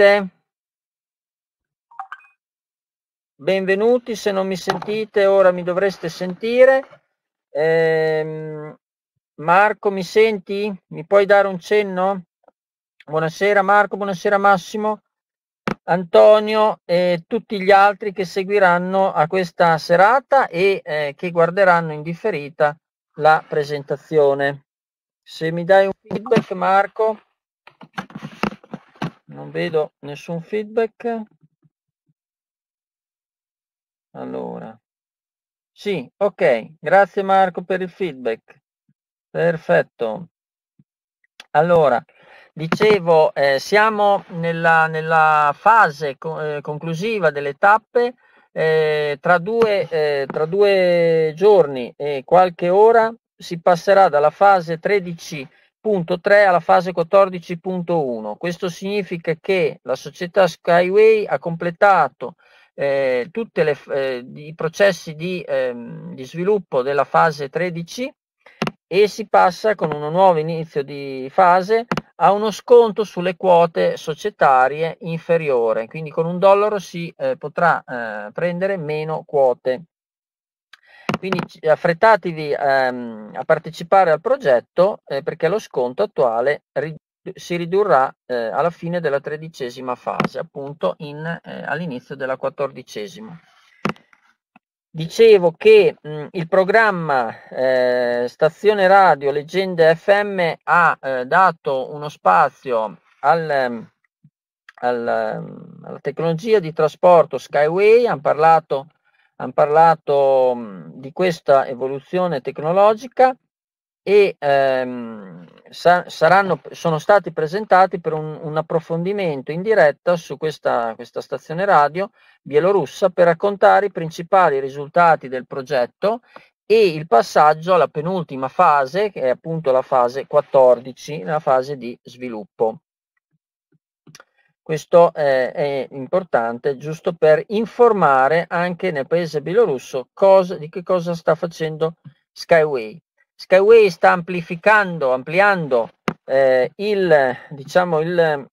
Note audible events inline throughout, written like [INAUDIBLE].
sentite? Benvenuti, se non mi sentite ora mi dovreste sentire. Eh, Marco, mi senti? Mi puoi dare un cenno? Buonasera Marco, buonasera Massimo, Antonio e tutti gli altri che seguiranno a questa serata e eh, che guarderanno in differita la presentazione. Se mi dai un feedback Marco non vedo nessun feedback. Allora, sì, ok, grazie Marco per il feedback. Perfetto. Allora, dicevo, eh, siamo nella, nella fase co eh, conclusiva delle tappe. Eh, tra, due, eh, tra due giorni e qualche ora si passerà dalla fase 13 Punto 3 alla fase 14.1. Questo significa che la società Skyway ha completato eh, tutti eh, i processi di, ehm, di, sviluppo della fase 13 e si passa con un nuovo inizio di fase a uno sconto sulle quote societarie inferiore, quindi con un dollaro si eh, potrà eh, prendere meno quote. Quindi affrettatevi ehm, a partecipare al progetto eh, perché lo sconto attuale ri- si ridurrà eh, alla fine della tredicesima fase, appunto in, eh, all'inizio della quattordicesima. Dicevo che mh, mm, il programma eh, Stazione Radio Leggende FM ha eh, dato uno spazio al, ehm, al, ehm, alla tecnologia di trasporto Skyway, hanno parlato hanno parlato di questa evoluzione tecnologica e ehm, sa- saranno, sono stati presentati per un, un approfondimento in diretta su questa, questa, stazione radio bielorussa per raccontare i principali risultati del progetto e il passaggio alla penultima fase, che è appunto la fase 14, la fase di sviluppo. Questo eh, è importante giusto per informare anche nel paese bielorusso cosa, di che cosa sta facendo Skyway. Skyway sta amplificando, ampliando eh, il, diciamo, il,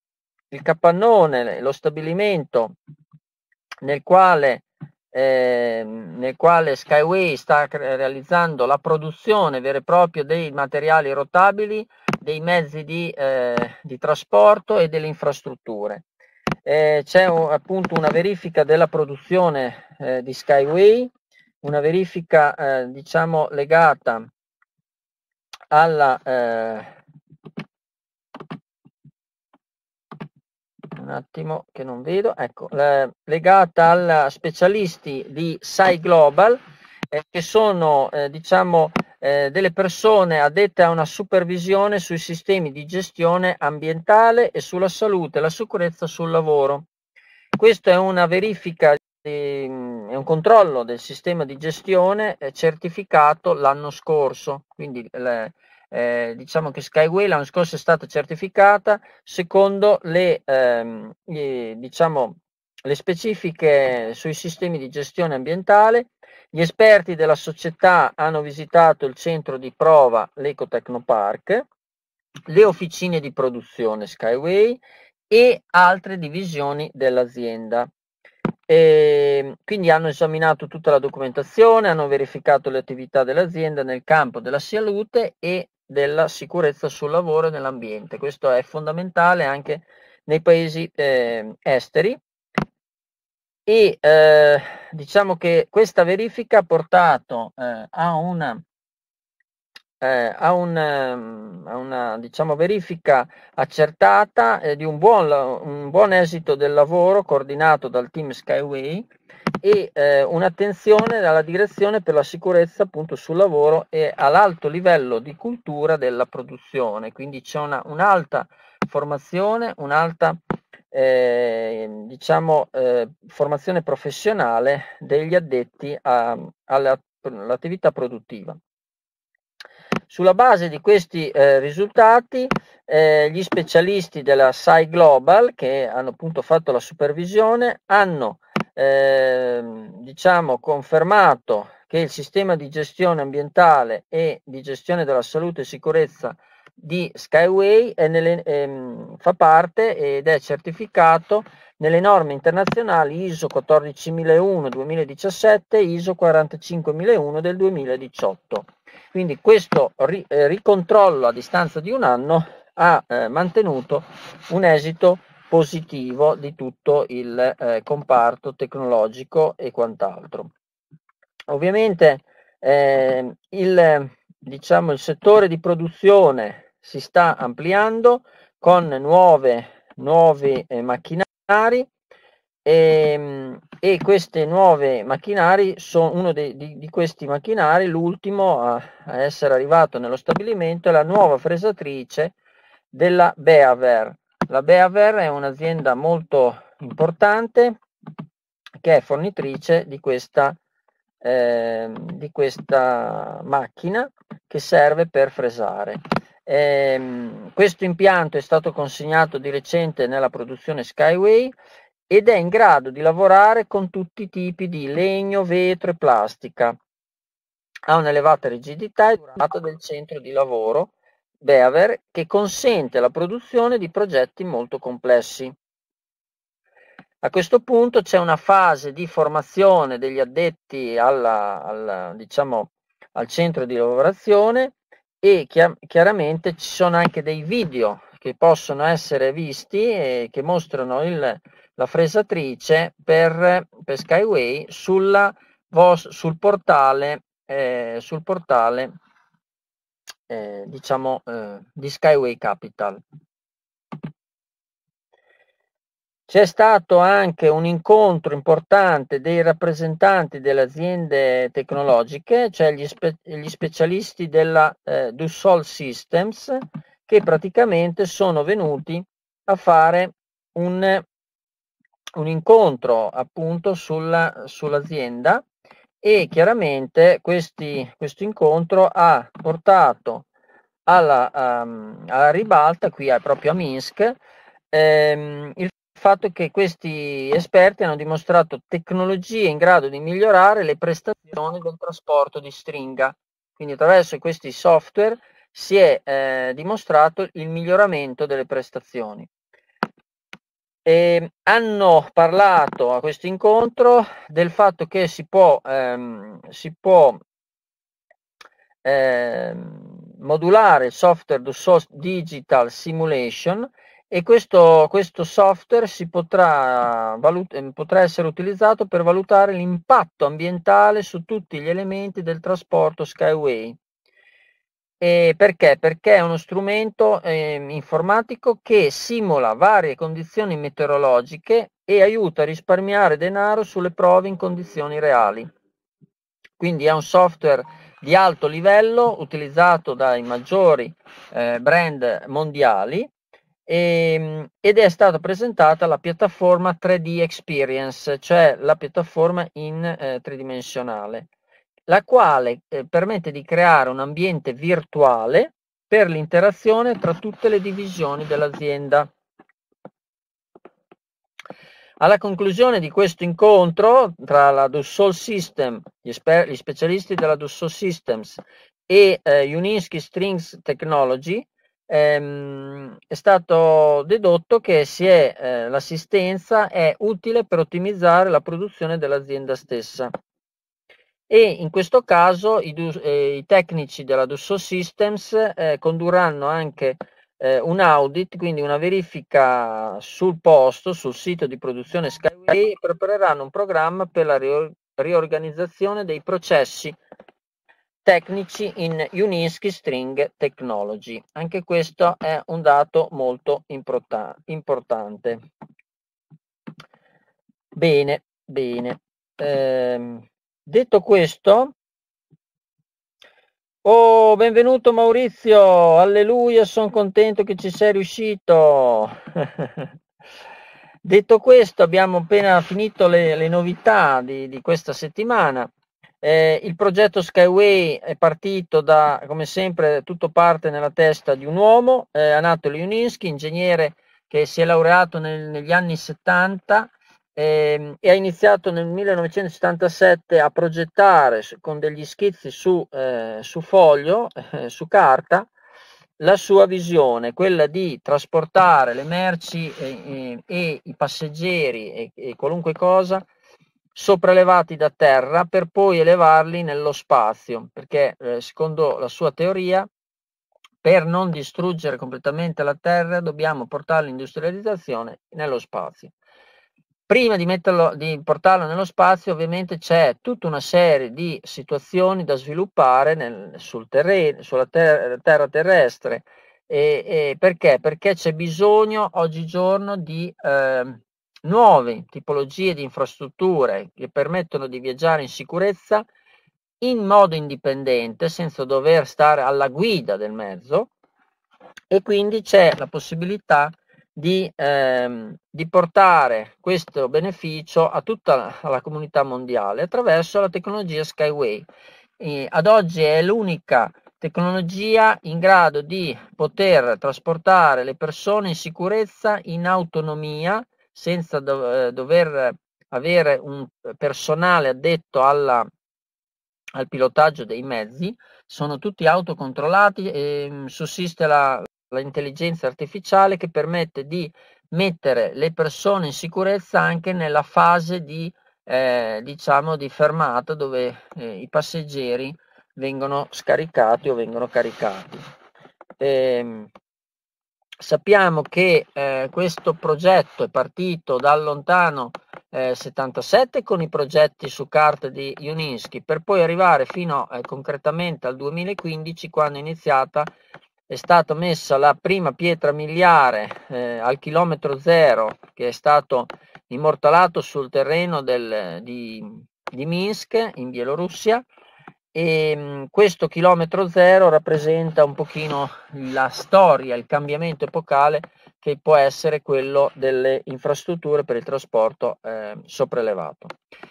il capannone, lo stabilimento nel quale, eh, nel quale Skyway sta realizzando la produzione vera e propria dei materiali rotabili, dei mezzi di, eh, di trasporto e delle infrastrutture eh, c'è appunto una verifica della produzione eh, di Skyway, una verifica eh, diciamo legata alla eh, un attimo che non vedo, ecco, legata alla specialisti di Sai Global eh, che sono eh, diciamo, eh, delle persone addette a una supervisione sui sistemi di gestione ambientale e sulla salute e la sicurezza sul lavoro. Questa è una verifica, di, mm, è un controllo del sistema di gestione certificato l'anno scorso, quindi le, eh, diciamo che Skyway l'anno scorso è stata certificata secondo le, ehm, gli, diciamo, le specifiche sui sistemi di gestione ambientale gli esperti della società hanno visitato il centro di prova l'Ecotecnopark, le officine di produzione Skyway e altre divisioni dell'azienda. E ehm, quindi hanno esaminato tutta la documentazione, hanno verificato le attività dell'azienda nel campo della salute e della sicurezza sul lavoro e nell'ambiente. Questo è fondamentale anche nei paesi eh, esteri e eh, diciamo che questa verifica ha portato eh, a una, eh, a, un, ehm, a una diciamo, verifica accertata eh, di un buon, un buon, esito del lavoro coordinato dal team Skyway e eh, un'attenzione dalla direzione per la sicurezza appunto sul lavoro e all'alto livello di cultura della produzione. Quindi c'è una, un'alta formazione, un'alta Ehm, diciamo, eh, formazione professionale degli addetti all'attività produttiva. Sulla base di questi eh, risultati, eh, gli specialisti della SAI Global, che hanno appunto fatto la supervisione, hanno ehm, diciamo, confermato che il sistema di gestione ambientale e di gestione della salute e sicurezza di Skyway nelle, ehm, fa parte ed è certificato nelle norme internazionali ISO 14001-2017 e ISO 45001 del 2018. Quindi questo ri, eh, ricontrollo a distanza di un anno ha eh, mantenuto un esito positivo di tutto il eh, comparto tecnologico e quant'altro. Ovviamente ehm, il, diciamo, il settore di produzione si sta ampliando con nuove, nuovi eh, macchinari ehm, e, e questi nuovi macchinari sono uno dei, di, di, questi macchinari l'ultimo a, a, essere arrivato nello stabilimento è la nuova fresatrice della Beaver la Beaver è un'azienda molto importante che è fornitrice di questa, eh, di questa macchina che serve per fresare eh, questo impianto è stato consegnato di recente nella produzione Skyway ed è in grado di lavorare con tutti i tipi di legno, vetro e plastica. Ha un'elevata rigidità e durata del centro di lavoro Beaver che consente la produzione di progetti molto complessi. A questo punto c'è una fase di formazione degli addetti alla, alla, diciamo, al centro di lavorazione e chiar- chiaramente ci sono anche dei video che possono essere visti e che mostrano il, la fresatrice per, per Skyway sulla, sul portale, eh, sul portale eh, diciamo, eh, di Skyway Capital. C'è stato anche un incontro importante dei rappresentanti delle aziende tecnologiche, cioè gli, spe- gli specialisti della eh, Dussol Systems, che praticamente sono venuti a fare un, un incontro appunto sulla, sull'azienda e chiaramente questi, questo incontro ha portato alla, um, alla ribalta qui a, proprio a Minsk ehm, il fatto che questi esperti hanno dimostrato tecnologie in grado di migliorare le prestazioni del trasporto di stringa. Quindi attraverso questi software si è eh, dimostrato il miglioramento delle prestazioni. E hanno parlato a questo incontro del fatto che si può, ehm, si può ehm, modulare il software do Digital Simulation e questo, questo software potrà, valut- eh, potrà essere utilizzato per valutare l'impatto ambientale su tutti gli elementi del trasporto Skyway. E perché? Perché è uno strumento eh, informatico che simula varie condizioni meteorologiche e aiuta a risparmiare denaro sulle prove in condizioni reali. Quindi è un software di alto livello utilizzato dai maggiori eh, brand mondiali e, ehm, ed è stata presentata la piattaforma 3D Experience, cioè la piattaforma in eh, tridimensionale, la quale eh, permette di creare un ambiente virtuale per l'interazione tra tutte le divisioni dell'azienda. Alla conclusione di questo incontro tra la Dussol System, gli, spe- gli specialisti della Dussol Systems e eh, Uninsky Strings Technology, ehm, è stato dedotto che è, eh, l'assistenza è utile per ottimizzare la produzione dell'azienda stessa. E in questo caso i, du- eh, i tecnici della Dusso Systems eh, condurranno anche eh, un audit, quindi una verifica sul posto, sul sito di produzione Skyway, e prepareranno un programma per la rior- riorganizzazione dei processi tecnici in Uninsky String Technology. Anche questo è un dato molto importa- importante. Bene, bene. Eh, detto questo, oh, benvenuto Maurizio, alleluia, sono contento che ci sei riuscito. [LAUGHS] detto questo, abbiamo appena finito le, le novità di, di questa settimana. Eh, il progetto Skyway è partito da, come sempre, tutto parte nella testa di un uomo, eh, Anatoli Uninski, ingegnere che si è laureato nel, negli anni 70 eh, e ha iniziato nel 1977 a progettare con degli schizzi su, eh, su foglio, eh, su carta, la sua visione, quella di trasportare le merci e, e, e i passeggeri e, e qualunque cosa sopraelevati da terra per poi elevarli nello spazio, perché eh, secondo la sua teoria per non distruggere completamente la terra dobbiamo portare l'industrializzazione nello spazio. Prima di, metterlo, di portarlo nello spazio ovviamente c'è tutta una serie di situazioni da sviluppare nel, sul terreno, sulla ter- terra terrestre. E, e perché? Perché c'è bisogno oggigiorno di eh, nuove tipologie di infrastrutture che permettono di viaggiare in sicurezza in modo indipendente senza dover stare alla guida del mezzo e quindi c'è la possibilità di, ehm, di portare questo beneficio a tutta la, la comunità mondiale attraverso la tecnologia Skyway. E ad oggi è l'unica tecnologia in grado di poter trasportare le persone in sicurezza, in autonomia, senza do, eh, dover avere un personale addetto alla, al pilotaggio dei mezzi, sono tutti autocontrollati e ehm, sussiste la, l'intelligenza artificiale che permette di mettere le persone in sicurezza anche nella fase di, eh, diciamo di fermata dove eh, i passeggeri vengono scaricati o vengono caricati. E, ehm, sappiamo che eh, questo progetto è partito dal lontano eh, 77 con i progetti su carta di Juninski per poi arrivare fino eh, concretamente al 2015 quando è iniziata è stata messa la prima pietra miliare eh, al chilometro zero che è stato immortalato sul terreno del, di, di Minsk in Bielorussia e ehm, questo chilometro zero rappresenta un pochino la storia, il cambiamento epocale che può essere quello delle infrastrutture per il trasporto eh, sopraelevato.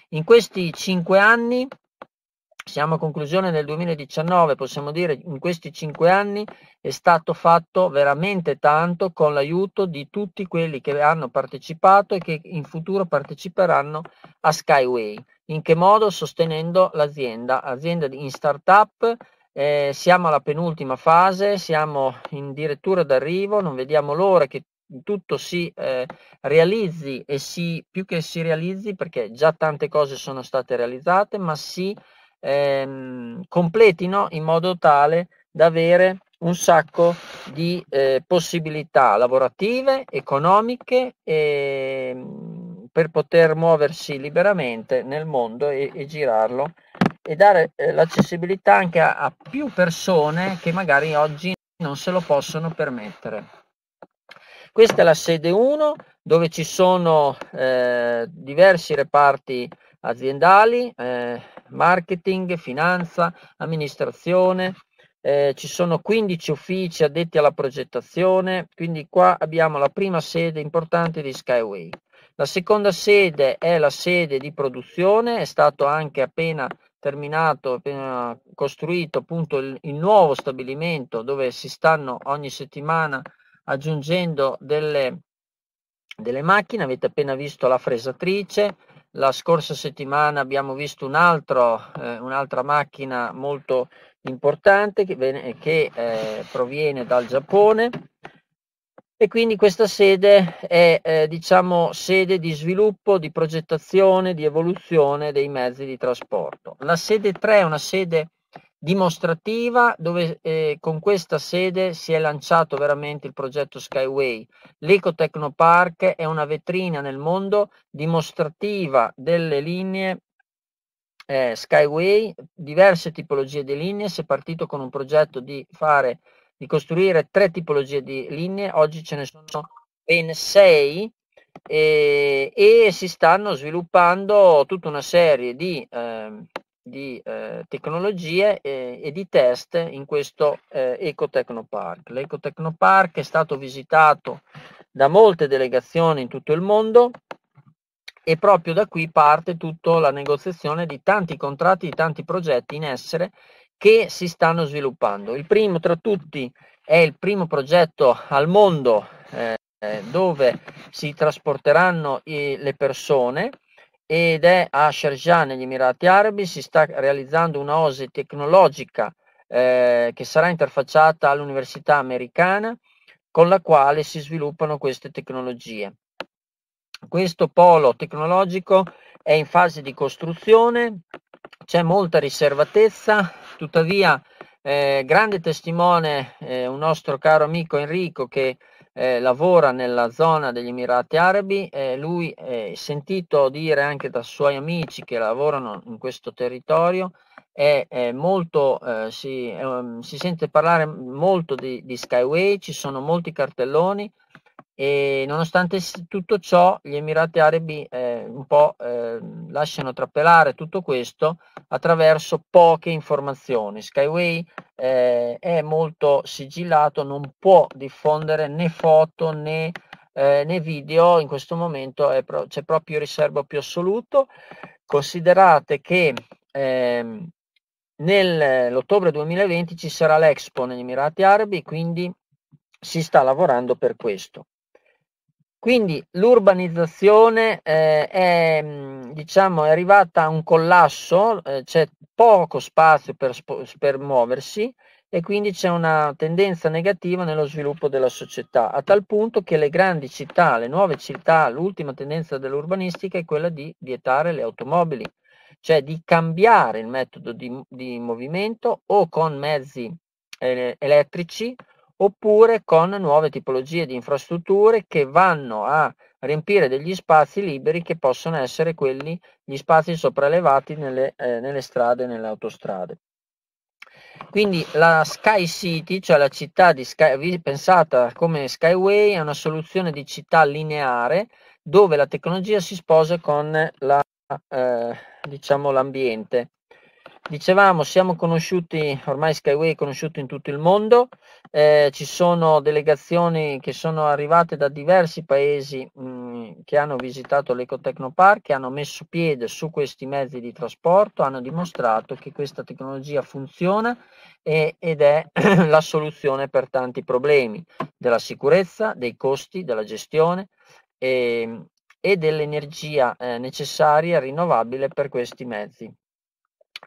In questi cinque anni siamo a conclusione del 2019, possiamo dire in questi cinque anni è stato fatto veramente tanto con l'aiuto di tutti quelli che hanno partecipato e che in futuro parteciperanno a Skyway. In che modo? Sostenendo l'azienda, azienda in startup, eh, siamo alla penultima fase, siamo in direttura d'arrivo, non vediamo l'ora che tutto si eh, realizzi e si, più che si realizzi perché già tante cose sono state realizzate, ma si ehm, completino in modo tale da avere un sacco di eh, possibilità lavorative, economiche eh, per poter muoversi liberamente nel mondo e, e girarlo e dare eh, l'accessibilità anche a, a più persone che magari oggi non se lo possono permettere. Questa è la sede 1 dove ci sono eh, diversi reparti aziendali, eh, marketing, finanza, amministrazione, eh, ci sono 15 uffici addetti alla progettazione, quindi qua abbiamo la prima sede importante di Skyway. La seconda sede è la sede di produzione, è stato anche appena terminato, appena costruito appunto il, il nuovo stabilimento dove si stanno ogni settimana aggiungendo delle, delle macchine, avete appena visto la fresatrice, la scorsa settimana abbiamo visto un altro, eh, un'altra macchina molto importante che, che eh, proviene dal Giappone e quindi questa sede è eh, diciamo sede di sviluppo, di progettazione, di evoluzione dei mezzi di trasporto. La sede 3 è una sede dimostrativa dove eh, con questa sede si è lanciato veramente il progetto Skyway. L'Eco Technopark è una vetrina nel mondo dimostrativa delle linee eh, Skyway, diverse tipologie di linee, si è partito con un progetto di fare di costruire tre tipologie di linee, oggi ce ne sono ben sei e, eh, e si stanno sviluppando tutta una serie di eh, di eh, tecnologie e, e, di test in questo eh, Ecotecnopark. L'Ecotecnopark è stato visitato da molte delegazioni in tutto il mondo e proprio da qui parte tutta la negoziazione di tanti contratti, di tanti progetti in essere che si stanno sviluppando. Il primo tra tutti è il primo progetto al mondo eh, dove si trasporteranno i, le persone ed è a Sharjah negli Emirati Arabi, si sta realizzando una OSE tecnologica eh, che sarà interfacciata all'università americana con la quale si sviluppano queste tecnologie. Questo polo tecnologico è in fase di costruzione, c'è molta riservatezza, tuttavia eh, grande testimone eh, un nostro caro amico Enrico che eh, lavora nella zona degli Emirati Arabi e lui è sentito dire anche da suoi amici che lavorano in questo territorio è, è molto, eh, si, eh, si, sente parlare molto di, di Skyway, ci sono molti cartelloni, e nonostante tutto ciò gli Emirati Arabi eh, un po' eh, lasciano trappelare tutto questo attraverso poche informazioni. Skyway eh, è molto sigillato, non può diffondere né foto né, eh, né video, in questo momento pro- c'è proprio il riservo più assoluto. Considerate che ehm, nell'ottobre 2020 ci sarà l'Expo negli Emirati Arabi, quindi si sta lavorando per questo. Quindi l'urbanizzazione eh, è, mm, diciamo, è, arrivata a un collasso, eh, c'è poco spazio per, per muoversi e quindi c'è una tendenza negativa nello sviluppo della società, a tal punto che le grandi città, le nuove città, l'ultima tendenza dell'urbanistica è quella di vietare le automobili, cioè di cambiare il metodo di, di movimento o con mezzi eh, elettrici oppure con nuove tipologie di infrastrutture che vanno a riempire degli spazi liberi che possono essere quelli, gli spazi sopraelevati nelle, eh, nelle strade e nelle autostrade. Quindi la Sky City, cioè la città Sky, pensata come Skyway, è una soluzione di città lineare dove la tecnologia si sposa con la, eh, diciamo, l'ambiente Dicevamo, siamo conosciuti, ormai Skyway è conosciuto in tutto il mondo, eh, ci sono delegazioni che sono arrivate da diversi paesi mh, che hanno visitato l'Ecotecnopark, che hanno messo piede su questi mezzi di trasporto, hanno dimostrato che questa tecnologia funziona e, ed è [CLEARS THROAT] la soluzione per tanti problemi della sicurezza, dei costi, della gestione e, ehm, e dell'energia eh, necessaria, rinnovabile per questi mezzi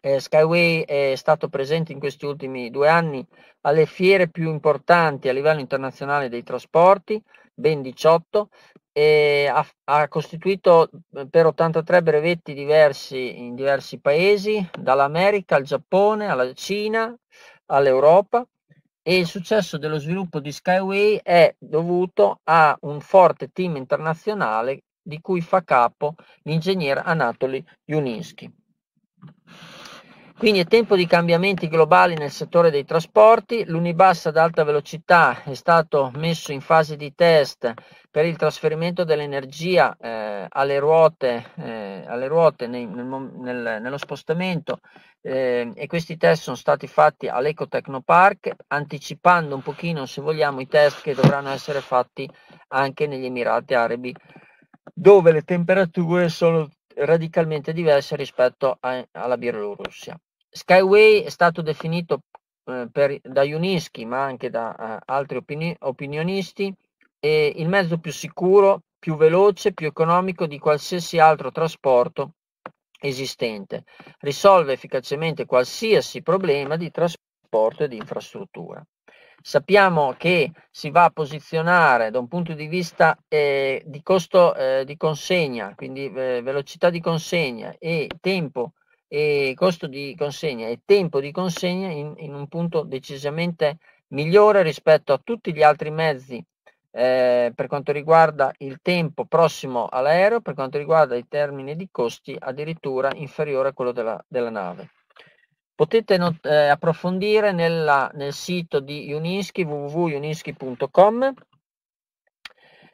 eh, Skyway è stato presente in questi ultimi due anni alle fiere più importanti a livello internazionale dei trasporti, ben 18, e ha, ha costituito eh, per 83 brevetti diversi in diversi paesi, dall'America al Giappone, alla Cina, all'Europa e il successo dello sviluppo di Skyway è dovuto a un forte team internazionale di cui fa capo l'ingegner Anatoly Juninsky. Quindi è tempo di cambiamenti globali nel settore dei trasporti, l'Unibus ad alta velocità è stato messo in fase di test per il trasferimento dell'energia eh, alle ruote, eh, alle ruote nei, nel, nel, nello spostamento eh, e questi test sono stati fatti all'Eco Technopark, anticipando un pochino se vogliamo i test che dovranno essere fatti anche negli Emirati Arabi dove le temperature sono radicalmente diverse rispetto a, alla Bielorussia. Skyway è stato definito eh, per, da Unischi, ma anche da eh, altri opini- opinionisti, eh, il mezzo più sicuro, più veloce, più economico di qualsiasi altro trasporto esistente. Risolve efficacemente qualsiasi problema di trasporto e di infrastruttura. Sappiamo che si va a posizionare da un punto di vista eh, di costo eh, di consegna, quindi eh, velocità di consegna e tempo e costo di consegna e tempo di consegna in, in un punto decisamente migliore rispetto a tutti gli altri mezzi eh, per quanto riguarda il tempo prossimo all'aereo, per quanto riguarda i termini di costi addirittura inferiore a quello della, della nave. Potete not- eh, approfondire nella, nel sito di Unischi www.unischi.com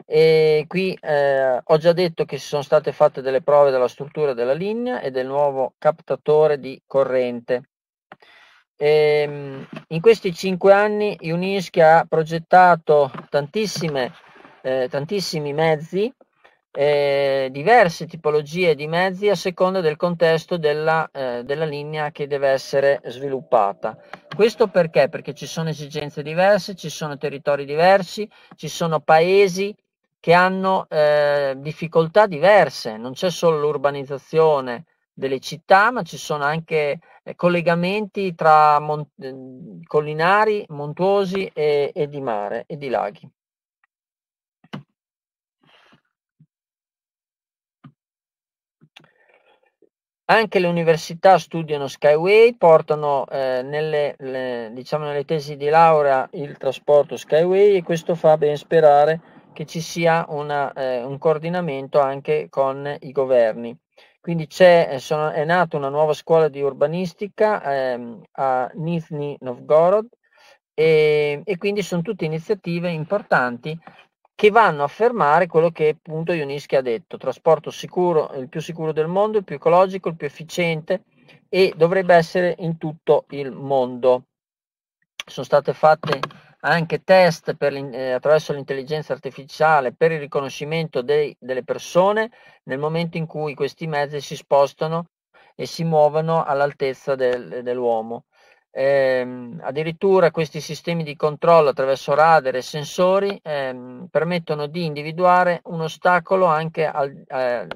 e qui eh, ho già detto che si sono state fatte delle prove della struttura della linea e del nuovo captatore di corrente. E, ehm, in questi cinque anni Iunischia ha progettato eh, tantissimi mezzi, eh, diverse tipologie di mezzi a seconda del contesto della, eh, della linea che deve essere sviluppata. Questo perché? Perché ci sono esigenze diverse, ci sono territori diversi, ci sono paesi che hanno eh, difficoltà diverse, non c'è solo l'urbanizzazione delle città, ma ci sono anche eh, collegamenti tra mon- ehm, collinari, montuosi e, e di mare e di laghi. Anche le università studiano Skyway, portano eh, nelle, le, diciamo nelle tesi di laurea il trasporto Skyway e questo fa ben sperare che ci sia una, eh, un coordinamento anche con i governi. Quindi c'è, eh, sono, è nata una nuova scuola di urbanistica ehm, a Nizhny Novgorod e, ehm, e, quindi sono tutte iniziative importanti che vanno a fermare quello che appunto Ioniski ha detto, trasporto sicuro, il più sicuro del mondo, il più ecologico, il più efficiente e dovrebbe essere in tutto il mondo. Sono state fatte anche test eh, attraverso l'intelligenza artificiale per il riconoscimento dei, delle persone nel momento in cui questi mezzi si spostano e si muovono all'altezza del, dell'uomo. Ehm, addirittura questi sistemi di controllo attraverso radar e sensori ehm, permettono di individuare un ostacolo anche al, eh,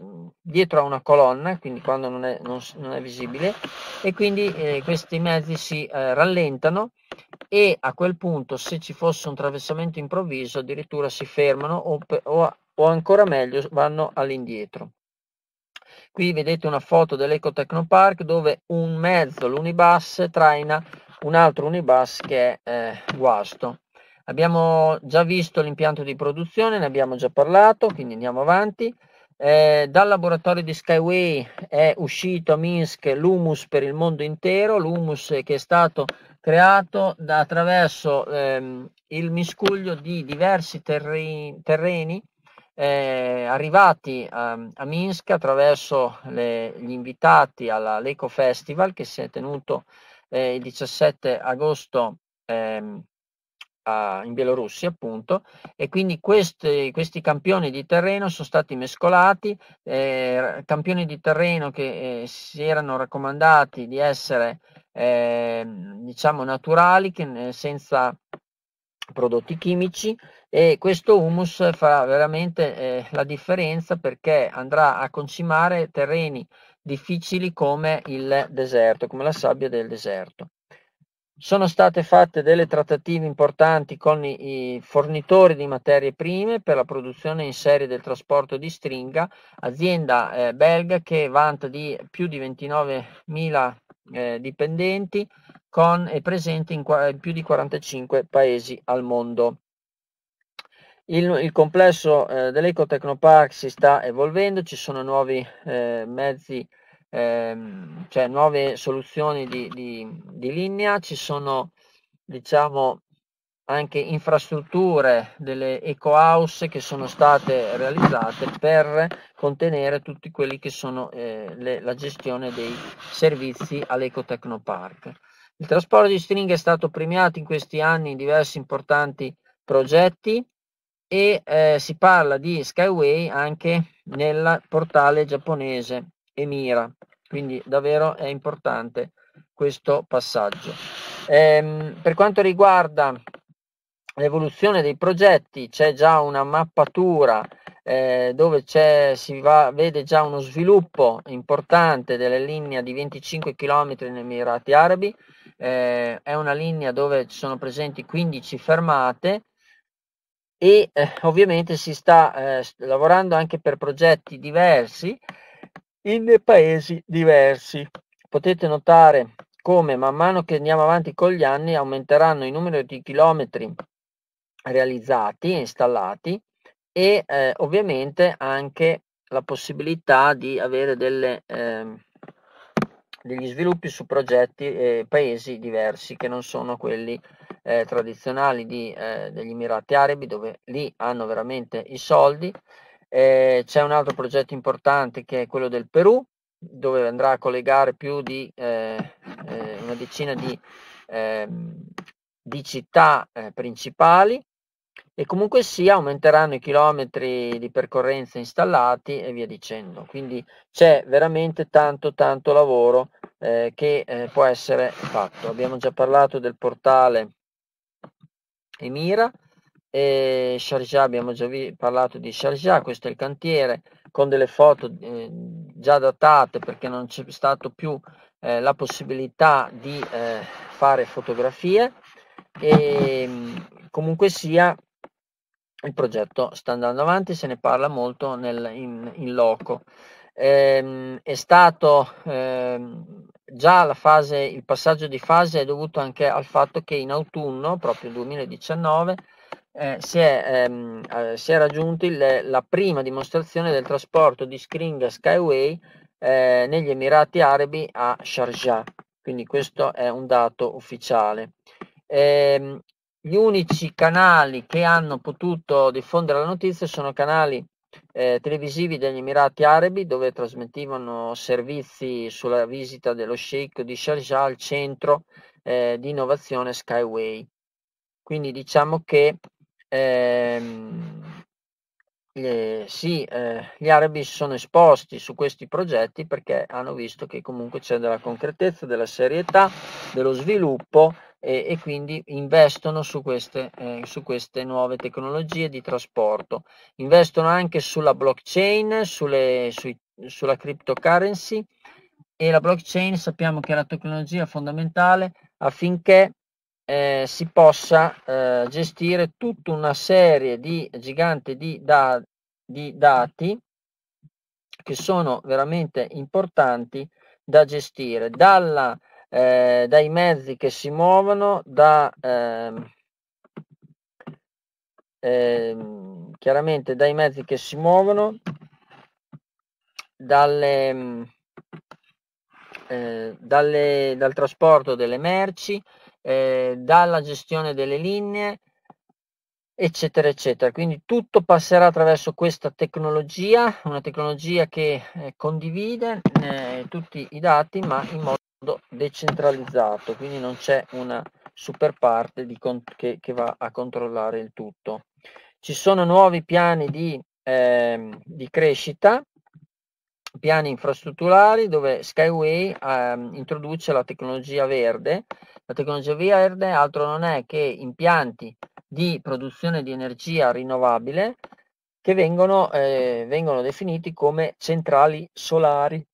dietro a una colonna, quindi quando non è, non, non è visibile, e quindi eh, questi mezzi si eh, rallentano e a quel punto se ci fosse un traversamento improvviso addirittura si fermano o, o, o ancora meglio vanno all'indietro. Qui vedete una foto dell'Eco Technopark dove un mezzo, l'unibus, traina un altro unibus che è eh, guasto. Abbiamo già visto l'impianto di produzione, ne abbiamo già parlato, quindi andiamo avanti. Eh, dal laboratorio di Skyway è uscito a Minsk l'humus per il mondo intero, l'humus che è stato creato da, attraverso ehm, il miscuglio di diversi terreni, terreni eh, arrivati a, ehm, a, Minsk attraverso le, gli invitati all'Eco Festival che si è tenuto eh, il 17 agosto ehm, a, in Bielorussia appunto e quindi questi, questi, campioni di terreno sono stati mescolati, eh, campioni di terreno che eh, si erano raccomandati di essere ehm, diciamo naturali, che, eh, senza prodotti chimici e questo humus farà veramente eh, la differenza perché andrà a concimare terreni difficili come il deserto, come la sabbia del deserto. Sono state fatte delle trattative importanti con i, fornitori di materie prime per la produzione in serie del trasporto di stringa, azienda eh, belga che vanta di più di 29.000 eh, dipendenti con, e presente in, in più di 45 paesi al mondo. Il, il complesso eh, dell'Eco Tecnopark si sta evolvendo, ci sono nuovi eh, mezzi, ehm, cioè nuove soluzioni di, di, di linea, ci sono diciamo anche infrastrutture delle eco house che sono state realizzate per contenere tutti quelli che sono eh, le, la gestione dei servizi all'eco tecnopark. Il trasporto di stringhe è stato premiato in questi anni in diversi importanti progetti e eh, si parla di Skyway anche nel portale giapponese Emira, quindi davvero è importante questo passaggio. Ehm, per quanto riguarda l'evoluzione dei progetti, c'è già una mappatura eh, dove si va, vede già uno sviluppo importante della linea di 25 km negli Emirati Arabi, eh, è una linea dove ci sono presenti 15 fermate e eh, ovviamente si sta eh, lavorando anche per progetti diversi in paesi diversi. Potete notare come man mano che andiamo avanti con gli anni aumenteranno il numero di chilometri realizzati e installati e eh, ovviamente anche la possibilità di avere delle eh, degli sviluppi su progetti e eh, paesi diversi che non sono quelli eh, tradizionali di, eh, degli Emirati Arabi dove lì hanno veramente i soldi. Eh, c'è un altro progetto importante che è quello del Perù dove andrà a collegare più di eh, eh, una decina di, ehm, di città principali e comunque sia aumenteranno i chilometri di percorrenza installati e via dicendo. Quindi c'è veramente tanto tanto lavoro eh, che eh, può essere fatto. Abbiamo già parlato del portale Emira e Sharjah, abbiamo già vi- parlato di Sharjah, questo è il cantiere con delle foto eh, già datate perché non c'è stato più eh, la possibilità di eh, fare fotografie e ehm, comunque sia il progetto sta andando avanti, se ne parla molto nel, in, in, loco. Ehm, è stato ehm, già la fase, il passaggio di fase è dovuto anche al fatto che in autunno, proprio 2019, eh, si, è, ehm, eh, si, è, raggiunto il, la prima dimostrazione del trasporto di Scringa Skyway eh, negli Emirati Arabi a Sharjah. Quindi questo è un dato ufficiale. Eh, gli unici canali che hanno potuto diffondere la notizia sono canali eh, televisivi degli Emirati Arabi dove trasmettivano servizi sulla visita dello Sheikh di Sharjah al centro eh, di innovazione Skyway. Quindi diciamo che ehm, le, eh, sì, eh, gli arabi si sono esposti su questi progetti perché hanno visto che comunque c'è della concretezza, della serietà, dello sviluppo e, e quindi investono su queste, eh, su queste, nuove tecnologie di trasporto. Investono anche sulla blockchain, sulle, sui, sulla cryptocurrency e la blockchain sappiamo che è la tecnologia fondamentale affinché eh, si possa eh, gestire tutta una serie di giganti di, da, di dati che sono veramente importanti da gestire, dalla, eh, dai mezzi che si muovono, da, ehm, ehm, chiaramente dai mezzi che si muovono, dalle, ehm, eh, dalle, dal trasporto delle merci, eh, dalla gestione delle linee, eccetera, eccetera. Quindi tutto passerà attraverso questa tecnologia, una tecnologia che eh, condivide eh, tutti i dati ma in modo decentralizzato, quindi non c'è una super parte di cont- che, che, va a controllare il tutto. Ci sono nuovi piani di, ehm, di crescita piani infrastrutturali dove Skyway eh, introduce la tecnologia verde. La tecnologia verde altro non è che impianti di produzione di energia rinnovabile che vengono, eh, vengono definiti come centrali solari.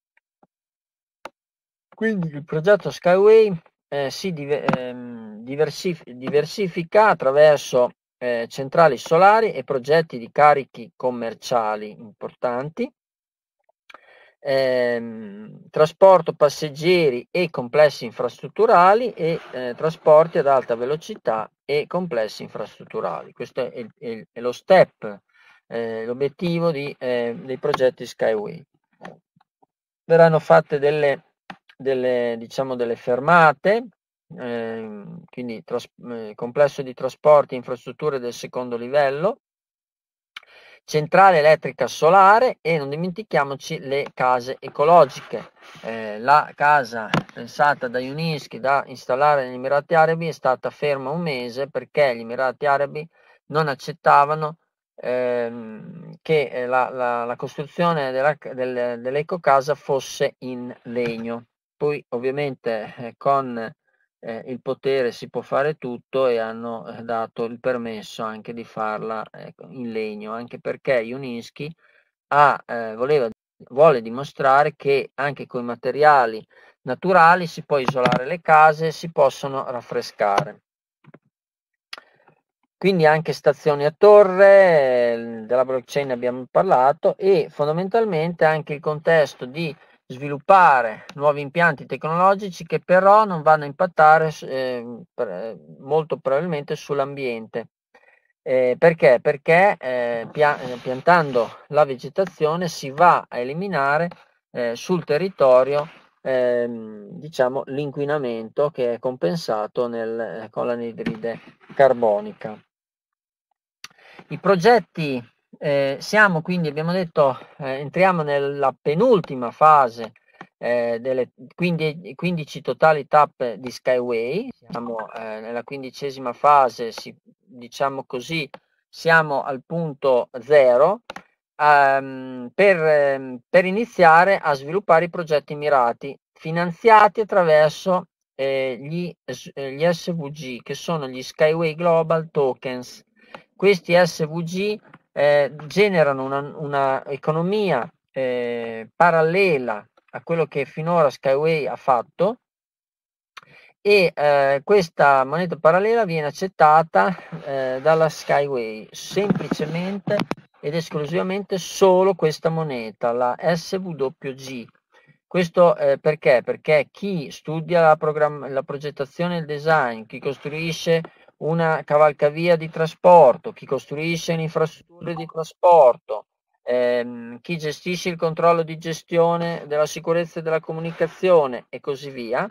Quindi il progetto Skyway eh, si ehm, diversif diversifica attraverso eh, centrali solari e progetti di carichi commerciali importanti eh, trasporto passeggeri e complessi infrastrutturali e eh, trasporti ad alta velocità e complessi infrastrutturali. Questo è, il, è lo step, eh, l'obiettivo di, eh, dei progetti Skyway. Verranno fatte delle, delle, diciamo, delle fermate, ehm, quindi tras- eh, complesso di trasporti e infrastrutture del secondo livello, centrale elettrica solare e non dimentichiamoci le case ecologiche. Eh, la casa pensata da Unischi da installare negli Emirati Arabi è stata ferma un mese perché gli Emirati Arabi non accettavano ehm, che eh, la, la, la costruzione della, del, dell'ecocasa fosse in legno. Poi ovviamente eh, con eh, il potere si può fare tutto e hanno eh, dato il permesso anche di farla ecco, in legno, anche perché Juninsky ha, eh, voleva, vuole dimostrare che anche con i materiali naturali si può isolare le case e si possono raffrescare. Quindi anche stazioni a torre, eh, della blockchain abbiamo parlato e fondamentalmente anche il contesto di sviluppare nuovi impianti tecnologici che però non vanno a impattare eh, per, molto probabilmente sull'ambiente. Eh, perché? Perché eh, pia- eh, piantando la vegetazione si va a eliminare eh, sul territorio ehm, diciamo, l'inquinamento che è compensato nel, eh, con l'anidride carbonica. I progetti eh, siamo quindi, abbiamo detto, eh, entriamo nella penultima fase eh, delle 15, 15, totali tappe di Skyway, siamo eh, nella quindicesima fase, si, diciamo così, siamo al punto zero ehm, per, ehm, per, iniziare a sviluppare i progetti mirati finanziati attraverso eh, gli, eh, gli SVG, che sono gli Skyway Global Tokens. Questi SVG eh, generano una, una economia eh, parallela a quello che finora Skyway ha fatto e eh, questa moneta parallela viene accettata eh, dalla Skyway semplicemente ed esclusivamente solo questa moneta, la SWG. Questo eh, perché? Perché chi studia la, la progettazione e il design, chi costruisce una cavalcavia di trasporto, chi costruisce un'infrastruttura di trasporto, ehm, chi gestisce il controllo di gestione della sicurezza e della comunicazione e così via,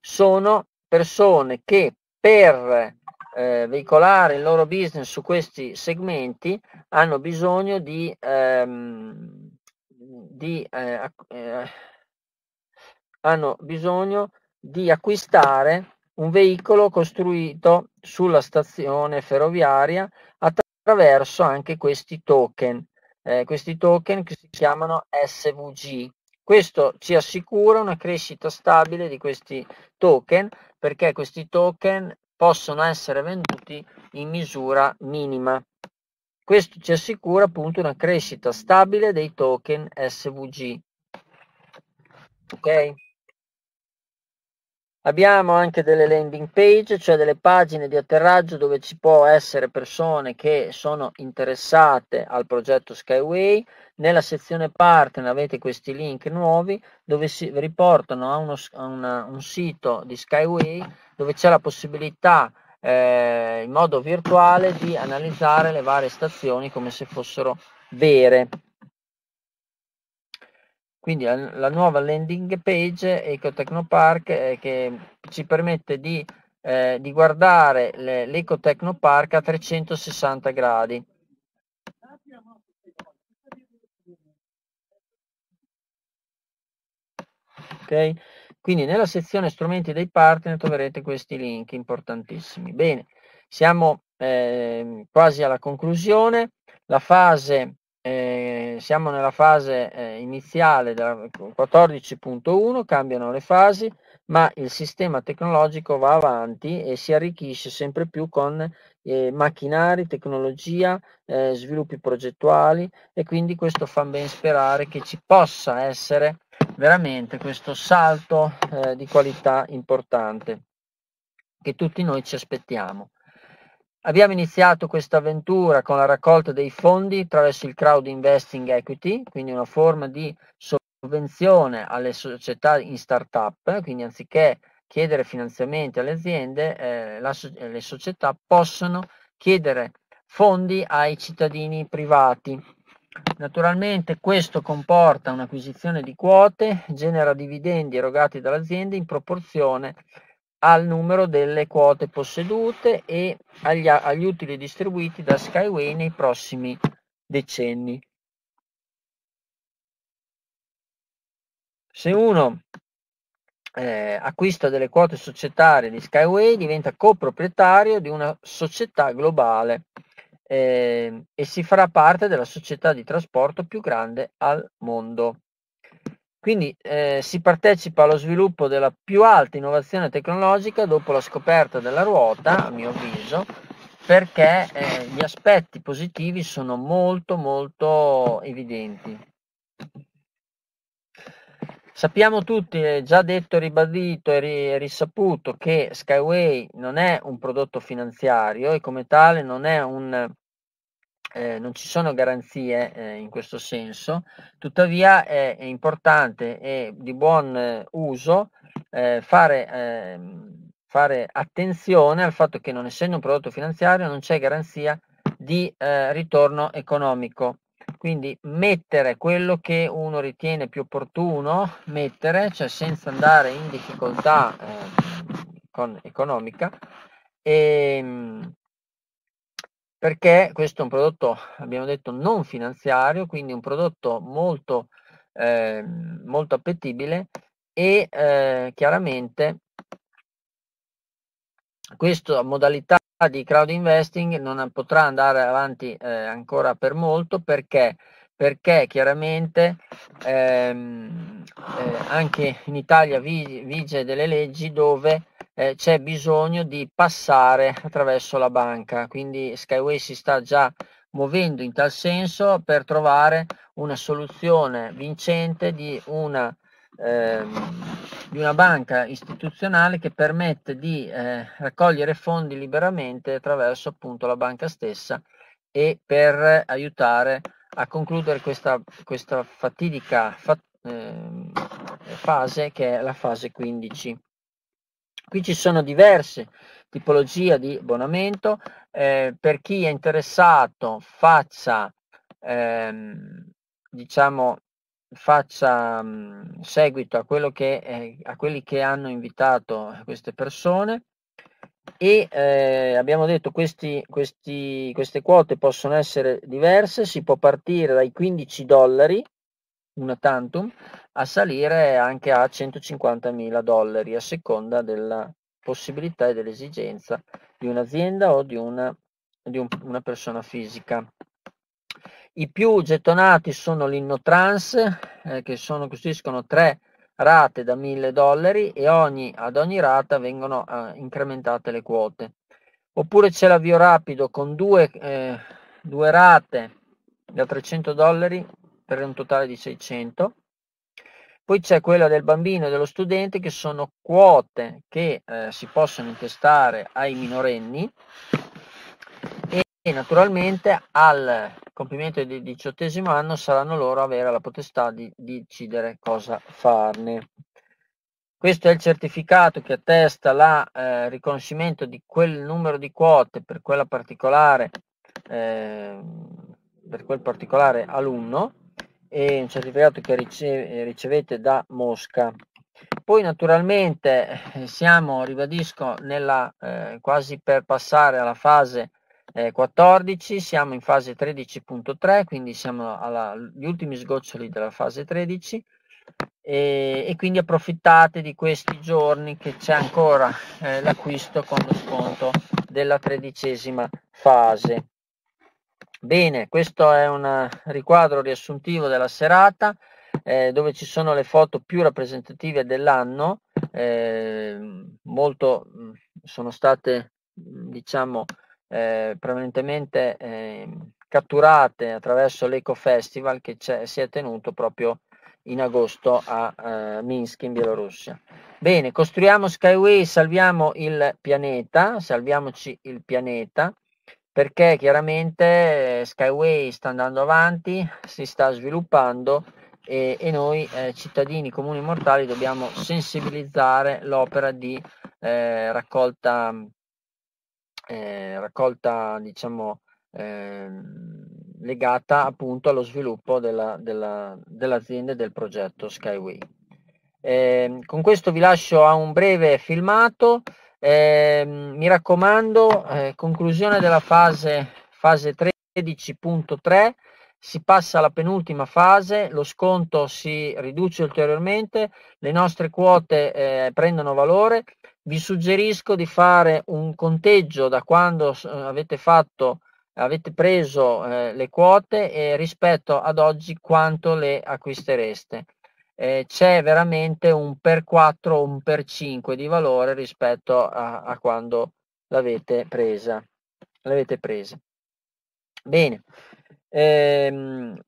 sono persone che per eh, veicolare il loro business su questi segmenti hanno bisogno di, ehm, di eh, eh, hanno bisogno di acquistare un veicolo costruito sulla stazione ferroviaria attraverso anche questi token, eh, questi token che si chiamano SVG. Questo ci assicura una crescita stabile di questi token perché questi token possono essere venduti in misura minima. Questo ci assicura appunto una crescita stabile dei token SVG. Ok? Abbiamo anche delle landing page, cioè delle pagine di atterraggio dove ci può essere persone che sono interessate al progetto Skyway. Nella sezione partner avete questi link nuovi dove si riportano a, uno, a una, un sito di Skyway dove c'è la possibilità eh, in modo virtuale di analizzare le varie stazioni come se fossero vere. Quindi la nuova landing page Ecotecnopark eh, che ci permette di, eh, di guardare le, l'Ecotecnopark a 360 gradi. Okay? Quindi nella sezione strumenti dei partner troverete questi link importantissimi. Bene, siamo eh, quasi alla conclusione. La fase eh, siamo nella fase eh, iniziale della 14.1, cambiano le fasi, ma il sistema tecnologico va avanti e si arricchisce sempre più con eh, macchinari, tecnologia, eh, sviluppi progettuali e quindi questo fa ben sperare che ci possa essere veramente questo salto eh, di qualità importante che tutti noi ci aspettiamo. Abbiamo iniziato questa avventura con la raccolta dei fondi attraverso il crowd investing equity, quindi una forma di sovvenzione alle società in startup, quindi anziché chiedere finanziamenti alle aziende, eh, la, le società possono chiedere fondi ai cittadini privati. Naturalmente questo comporta un'acquisizione di quote, genera dividendi erogati dall'azienda in proporzione al numero delle quote possedute e agli, agli utili distribuiti da Skyway nei prossimi decenni. Se uno eh, acquista delle quote societarie di Skyway diventa coproprietario di una società globale eh, e si farà parte della società di trasporto più grande al mondo. Quindi eh, si partecipa allo sviluppo della più alta innovazione tecnologica dopo la scoperta della ruota, a mio avviso, perché eh, gli aspetti positivi sono molto molto evidenti. Sappiamo tutti, eh, già detto, ribadito e ri- risaputo, che Skyway non è un prodotto finanziario e come tale non è un eh, non ci sono garanzie eh, in questo senso, tuttavia è, è importante e di buon eh, uso eh, fare, ehm, fare, attenzione al fatto che non essendo un prodotto finanziario non c'è garanzia di eh, ritorno economico. Quindi mettere quello che uno ritiene più opportuno, mettere, cioè senza andare in difficoltà ehm, con, economica, e, ehm, perché questo è un prodotto, abbiamo detto, non finanziario, quindi un prodotto molto, eh, molto appetibile e eh, chiaramente questa modalità di crowd investing non potrà andare avanti eh, ancora per molto perché, perché chiaramente ehm, eh, anche in Italia vige, vige delle leggi dove eh, c'è bisogno di passare attraverso la banca, quindi Skyway si sta già muovendo in tal senso per trovare una soluzione vincente di una, eh, di una banca istituzionale che permette di eh, raccogliere fondi liberamente attraverso appunto la banca stessa e per aiutare a concludere questa, questa fatidica fa, eh, fase che è la fase 15. Qui ci sono diverse tipologie di abbonamento. Eh, per chi è interessato faccia, ehm, diciamo, faccia mh, seguito a, quello che, eh, a quelli che hanno invitato queste persone e eh, abbiamo detto che queste quote possono essere diverse, si può partire dai 15 dollari una tantum, a salire anche a 150.000 dollari a seconda della possibilità e dell'esigenza di un'azienda o di una, di un, una persona fisica. I più gettonati sono l'Innotrans, eh, che sono, costituiscono tre rate da 1000 dollari e ogni, ad ogni rata vengono eh, incrementate le quote. Oppure c'è l'avvio rapido con due, eh, due rate da 300 dollari per un totale di 600. Poi c'è quella del bambino e dello studente che sono quote che eh, si possono intestare ai minorenni e, e naturalmente al compimento del diciottesimo anno saranno loro a avere la potestà di, di decidere cosa farne. Questo è il certificato che attesta il eh, riconoscimento di quel numero di quote per, eh, per quel particolare alunno e un certificato che riceve, ricevete da Mosca. Poi naturalmente eh, siamo, ribadisco, nella, eh, quasi per passare alla fase eh, 14, siamo in fase 13.3, quindi siamo agli ultimi sgoccioli della fase 13 e, e, quindi approfittate di questi giorni che c'è ancora eh, l'acquisto con lo sconto della tredicesima fase. Bene, questo è un riquadro riassuntivo della serata eh, dove ci sono le foto più rappresentative dell'anno, eh, molto mm, sono state mm, diciamo eh, prevalentemente eh, catturate attraverso l'Eco Festival che si è tenuto proprio in agosto a eh, Minsk in Bielorussia. Bene, costruiamo Skyway, salviamo il pianeta, salviamoci il pianeta perché chiaramente eh, Skyway sta andando avanti, si sta sviluppando e, e noi eh, cittadini comuni mortali dobbiamo sensibilizzare l'opera di eh, raccolta, eh, raccolta diciamo, ehm, legata appunto allo sviluppo della, della, dell'azienda e del progetto Skyway. Ehm, con questo vi lascio a un breve filmato eh, mi raccomando, eh, conclusione della fase, fase 13.3, si passa alla penultima fase, lo sconto si riduce ulteriormente, le nostre quote eh, prendono valore. Vi suggerisco di fare un conteggio da quando eh, avete fatto avete preso eh, le quote e rispetto ad oggi quanto le acquistereste eh, c'è veramente un per 4 o un per 5 di valore rispetto a, a quando l'avete presa. L'avete presa. Bene. Ehm,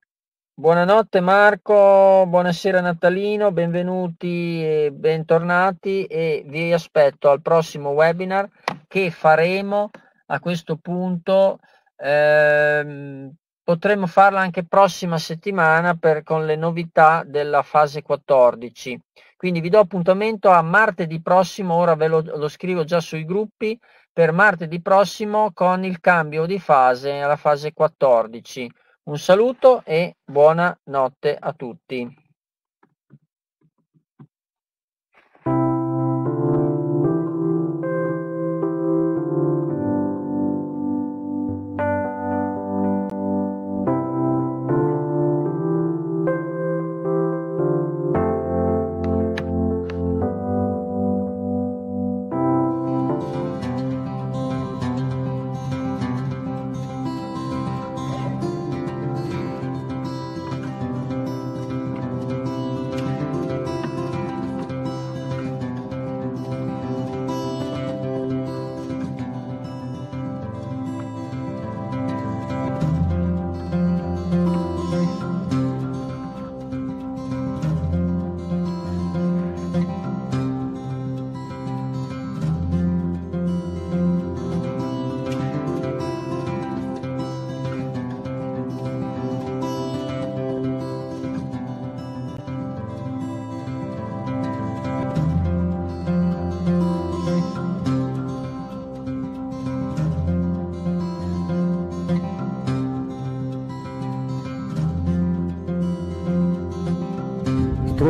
buonanotte Marco, buonasera Natalino, benvenuti e bentornati e vi aspetto al prossimo webinar che faremo a questo punto ehm, potremmo farla anche prossima settimana per, con le novità della fase 14. Quindi vi do appuntamento a martedì prossimo, ora ve lo, lo scrivo già sui gruppi, per martedì prossimo con il cambio di fase alla fase 14. Un saluto e buona notte a tutti.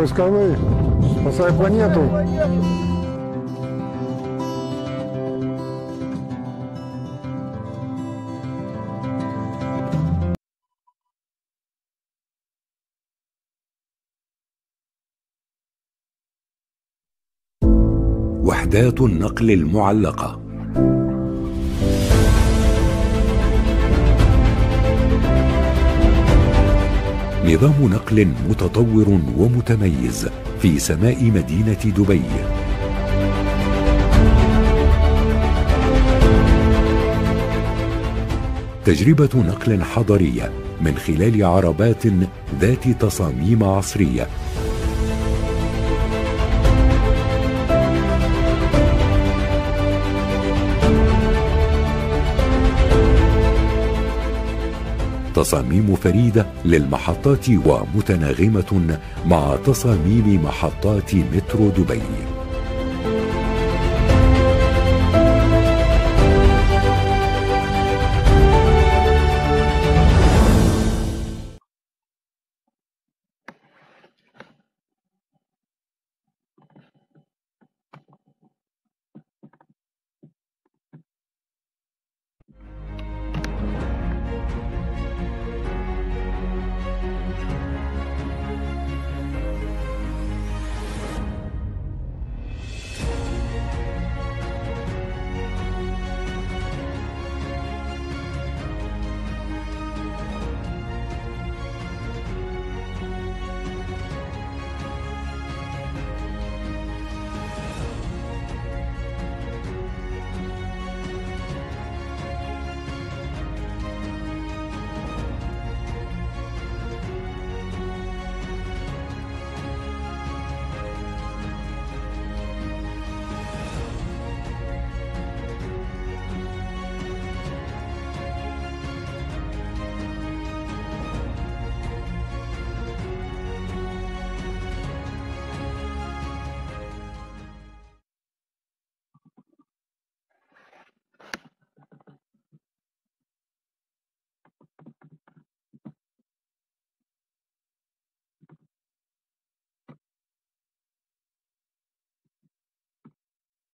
скалы. спасай планету. وحدات النقل المعلقه نظام نقل متطور ومتميز في سماء مدينه دبي تجربه نقل حضريه من خلال عربات ذات تصاميم عصريه تصاميم فريده للمحطات ومتناغمه مع تصاميم محطات مترو دبي